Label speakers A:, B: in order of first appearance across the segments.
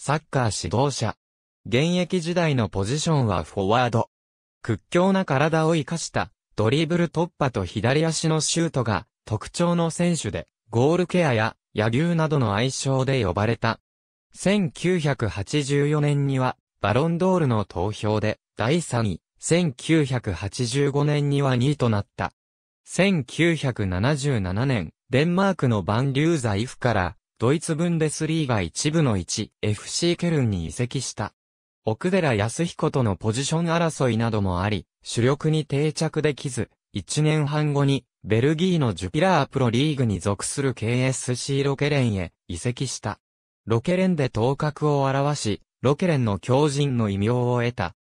A: サッカー指導者。現役時代のポジションはフォワード。屈強な体を生かしたドリブル突破と左足のシュートが特徴の選手で、ゴールケアや野球などの愛称で呼ばれた。1984年にはバロンドールの投票で第3位、1985年には2位となった。1977年、デンマークのバンリューザイフからドイツブンデスリーガ一部の 1FC ケルンに移籍した。奥寺康彦とのポジション争いなどもあり、主力に定着できず、1年半後に、ベルギーのジュピラープロリーグに属する KSC ロケレンへ移籍した。ロケレンで頭角を現し、ロケレンの強人の異名を得た。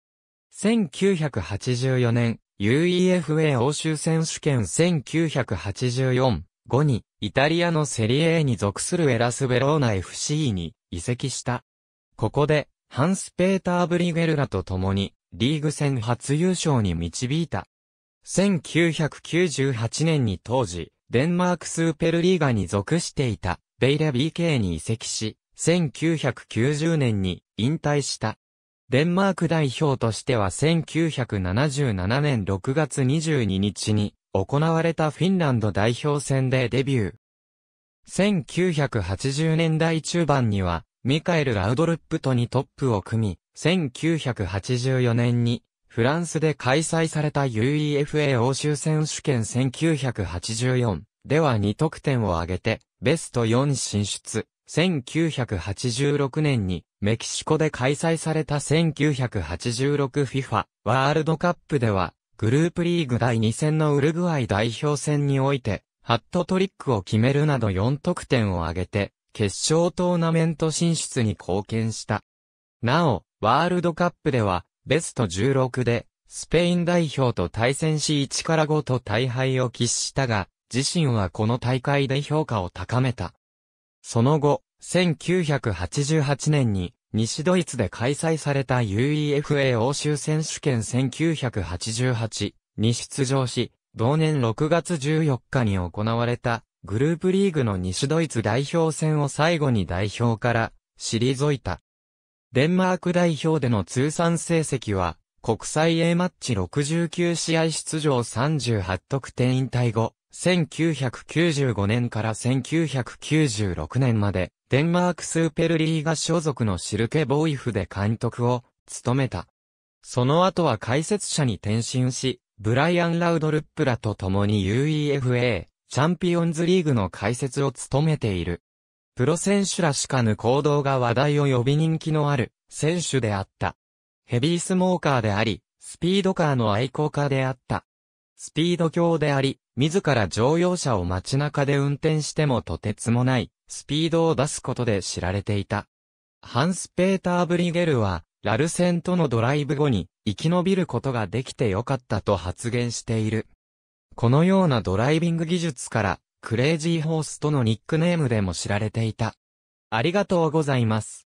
A: 1984年、UEFA 欧州選手権1984、5に、イタリアのセリエに属するエラス・ベローナ FC に移籍した。ここで、ハンス・ペーター・ブリゲルラと共に、リーグ戦初優勝に導いた。1998年に当時、デンマークスーペルリーガに属していた、ベイレ BK に移籍し、1990年に引退した。デンマーク代表としては1977年6月22日に行われたフィンランド代表戦でデビュー。1980年代中盤には、ミカエル・ラウドルップとにトップを組み、1984年に、フランスで開催された UEFA 欧州選手権1984では2得点を挙げて、ベスト4進出。1986年にメキシコで開催された 1986FIFA ワールドカップではグループリーグ第2戦のウルグアイ代表戦においてハットトリックを決めるなど4得点を挙げて、決勝トーナメント進出に貢献した。なお、ワールドカップでは、ベスト16で、スペイン代表と対戦し1から5と大敗を喫したが、自身はこの大会で評価を高めた。その後、1988年に、西ドイツで開催された UEFA 欧州選手権1988に出場し、同年6月14日に行われた、グループリーグの西ドイツ代表戦を最後に代表から、退いた。デンマーク代表での通算成績は、国際 A マッチ69試合出場38得点引退後、1995年から1996年まで、デンマークスーペルリーガ所属のシルケボーイフで監督を務めた。その後は解説者に転身し、ブライアン・ラウドルップらと共に UEFA、チャンピオンズリーグの解説を務めている。プロ選手らしかぬ行動が話題を呼び人気のある選手であった。ヘビースモーカーであり、スピードカーの愛好家であった。スピード強であり、自ら乗用車を街中で運転してもとてつもない、スピードを出すことで知られていた。ハンス・ペーター・ブリゲルは、ラルセンとのドライブ後に、生き延びることができてよかったと発言している。このようなドライビング技術から、クレイジーホースとのニックネームでも知られていた。ありがとうございます。